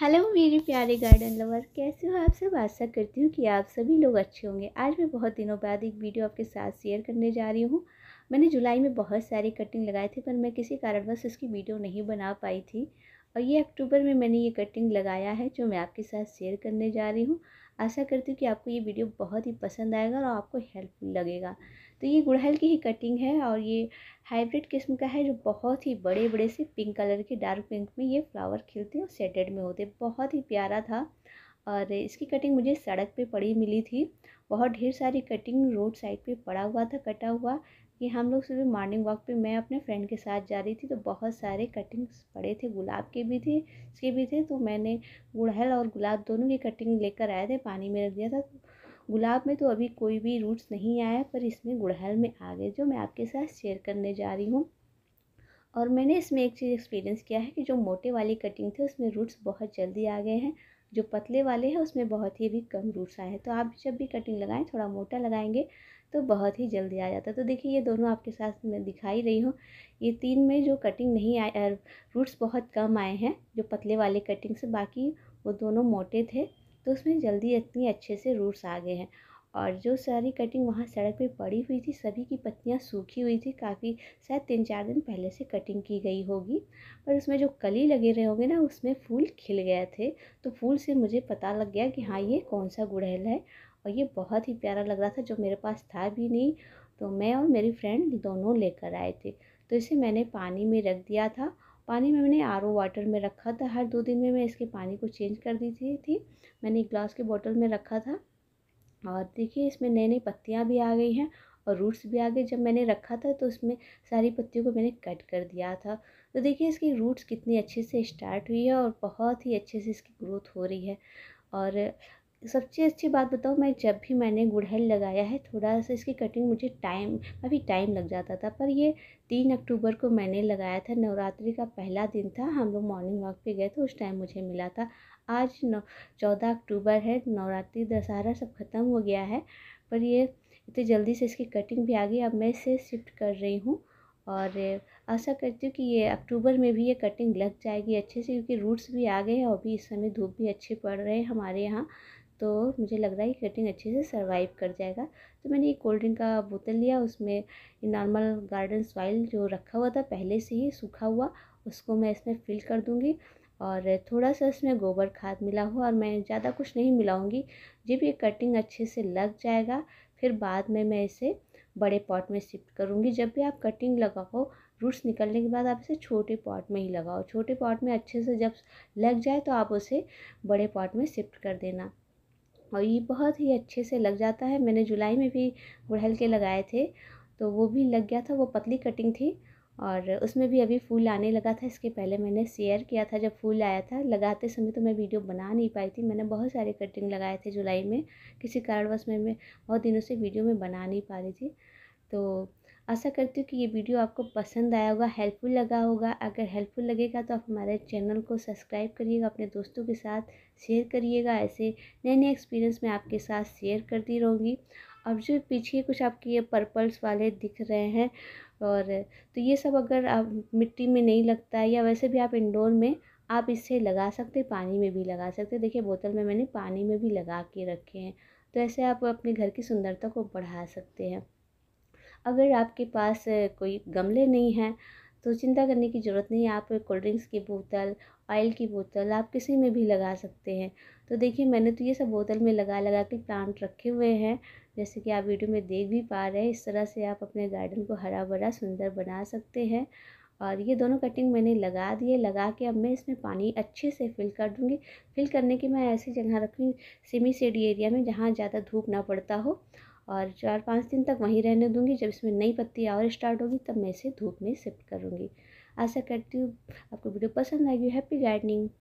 hello मेरे प्यारे garden lover कैसे हो आप सब आशा करती हूँ कि आप सभी लोग अच्छे होंगे आज मैं बहुत दिनों बाद एक वीडियो आपके साथ शेयर करने जा रही हूँ मैंने जुलाई में बहुत सारी कटिंग लगाए थे पर मैं किसी कारणवश उसकी वीडियो नहीं बना पाई थी और ये अक्टूबर में मैंने ये कटिंग लगाया है जो मैं आपके साथ शेयर करने जा रही हूँ आशा करती हूँ कि आपको ये वीडियो बहुत ही पसंद आएगा और आपको हेल्पफुल लगेगा तो ये गुड़हल की ही कटिंग है और ये हाइब्रिड किस्म का है जो बहुत ही बड़े बड़े से पिंक कलर के डार्क पिंक में ये फ्लावर खिलते हैं और सेटेड में होते बहुत ही प्यारा था और इसकी कटिंग मुझे सड़क पे पड़ी मिली थी बहुत ढेर सारी कटिंग रोड साइड पे पड़ा हुआ था कटा हुआ कि हम लोग सुबह मॉर्निंग वॉक पे मैं अपने फ्रेंड के साथ जा रही थी तो बहुत सारे कटिंग्स पड़े थे गुलाब के भी थे इसके भी थे तो मैंने गुड़हल और गुलाब दोनों की कटिंग लेकर आए थे पानी में रख दिया था गुलाब में तो अभी कोई भी रूट्स नहीं आया पर इसमें गुड़हल में आ गए जो मैं आपके साथ शेयर करने जा रही हूँ और मैंने इसमें एक चीज़ एक्सपीरियंस किया है कि जो मोटे वाली कटिंग थे उसमें रूट्स बहुत जल्दी आ गए हैं जो पतले वाले हैं उसमें बहुत ही भी कम रूट्स आए हैं तो आप जब भी कटिंग लगाएं थोड़ा मोटा लगाएंगे तो बहुत ही जल्दी आ जाता है तो देखिए ये दोनों आपके साथ मैं दिखाई रही हूँ ये तीन में जो कटिंग नहीं आए रूट्स बहुत कम आए हैं जो पतले वाले कटिंग से बाकी वो दोनों मोटे थे तो उसमें जल्दी इतनी अच्छे से रूट्स आ गए हैं और जो सारी कटिंग वहाँ सड़क पे पड़ी हुई थी सभी की पत्तियाँ सूखी हुई थी काफ़ी शायद तीन चार दिन पहले से कटिंग की गई होगी पर उसमें जो कली लगे रहे होंगे ना उसमें फूल खिल गए थे तो फूल से मुझे पता लग गया कि हाँ ये कौन सा गुड़हल है और ये बहुत ही प्यारा लग रहा था जो मेरे पास था भी नहीं तो मैं और मेरी फ्रेंड दोनों लेकर आए थे तो इसे मैंने पानी में रख दिया था पानी में मैंने आर ओ वाटर में रखा था हर दो दिन में मैं इसके पानी को चेंज कर दी थी, थी मैंने एक ग्लास के बॉटल में रखा था और देखिए इसमें नई नई पत्तियाँ भी आ गई हैं और रूट्स भी आ गए जब मैंने रखा था तो उसमें सारी पत्तियों को मैंने कट कर दिया था तो देखिए इसकी रूट्स कितनी अच्छे से स्टार्ट हुई है और बहुत ही अच्छे से इसकी ग्रोथ हो रही है और सबसे अच्छी बात बताऊँ मैं जब भी मैंने गुड़हल लगाया है थोड़ा सा इसकी कटिंग मुझे टाइम अभी टाइम लग जाता था पर ये तीन अक्टूबर को मैंने लगाया था नवरात्रि का पहला दिन था हम लोग मॉर्निंग वॉक पे गए थे उस टाइम मुझे मिला था आज नौ चौदह अक्टूबर है नवरात्रि दशहरा सब ख़त्म हो गया है पर ये इतनी जल्दी से इसकी कटिंग भी आ गई अब मैं इसे शिफ्ट कर रही हूँ और आशा करती हूँ कि ये अक्टूबर में भी ये कटिंग लग जाएगी अच्छे से क्योंकि रूट्स भी आ गए हैं और भी इस समय धूप भी अच्छे पड़ रहे हैं हमारे यहाँ तो मुझे लग रहा है कि कटिंग अच्छे से सर्वाइव कर जाएगा तो मैंने एक कोल्ड ड्रिंक का बोतल लिया उसमें नॉर्मल गार्डन सॉइल जो रखा हुआ था पहले से ही सूखा हुआ उसको मैं इसमें फिल कर दूँगी और थोड़ा सा इसमें गोबर खाद मिला हुआ और मैं ज़्यादा कुछ नहीं मिलाऊँगी जब ये कटिंग अच्छे से लग जाएगा फिर बाद में मैं इसे बड़े पॉट में शिफ्ट करूँगी जब भी आप कटिंग लगाओ रूट्स निकलने के बाद आप इसे छोटे पॉट में ही लगाओ छोटे पॉट में अच्छे से जब लग जाए तो आप उसे बड़े पॉट में शिफ्ट कर देना और ये बहुत ही अच्छे से लग जाता है मैंने जुलाई में भी गुड़हल के लगाए थे तो वो भी लग गया था वो पतली कटिंग थी और उसमें भी अभी फूल आने लगा था इसके पहले मैंने शेयर किया था जब फूल आया था लगाते समय तो मैं वीडियो बना नहीं पाई थी मैंने बहुत सारे कटिंग लगाए थे जुलाई में किसी कारणवश में मैं बहुत दिनों से वीडियो में बना नहीं पा रही थी तो आशा करती हूँ कि ये वीडियो आपको पसंद आया होगा हेल्पफुल लगा होगा अगर हेल्पफुल लगेगा तो आप हमारे चैनल को सब्सक्राइब करिएगा अपने दोस्तों के साथ शेयर करिएगा ऐसे नए नए एक्सपीरियंस मैं आपके साथ शेयर करती रहूँगी अब जो पीछे कुछ आपके ये पर्पल्स वाले दिख रहे हैं और तो ये सब अगर आप मिट्टी में नहीं लगता है या वैसे भी आप इंडोर में आप इसे लगा सकते पानी में भी लगा सकते देखिए बोतल में मैंने पानी में भी लगा के रखे हैं तो ऐसे आप अपने घर की सुंदरता को बढ़ा सकते हैं अगर आपके पास कोई गमले नहीं हैं तो चिंता करने की ज़रूरत नहीं है आप कोल्ड ड्रिंक्स की बोतल ऑयल की बोतल आप किसी में भी लगा सकते हैं तो देखिए मैंने तो ये सब बोतल में लगा लगा के प्लांट रखे हुए हैं जैसे कि आप वीडियो में देख भी पा रहे हैं इस तरह से आप अपने गार्डन को हरा भरा सुंदर बना सकते हैं और ये दोनों कटिंग मैंने लगा दिए लगा के अब मैं इसमें पानी अच्छे से फिल कर दूँगी फिल करने की मैं ऐसी जगह रखूँगी सेमी सेडी एरिया में जहाँ ज़्यादा धूप ना पड़ता हो और चार पाँच दिन तक वहीं रहने दूंगी जब इसमें नई पत्ती और स्टार्ट होगी तब मैं इसे धूप में शिफ्ट करूँगी आशा करती हूँ आपको वीडियो पसंद आएगी हैप्पी गार्डनिंग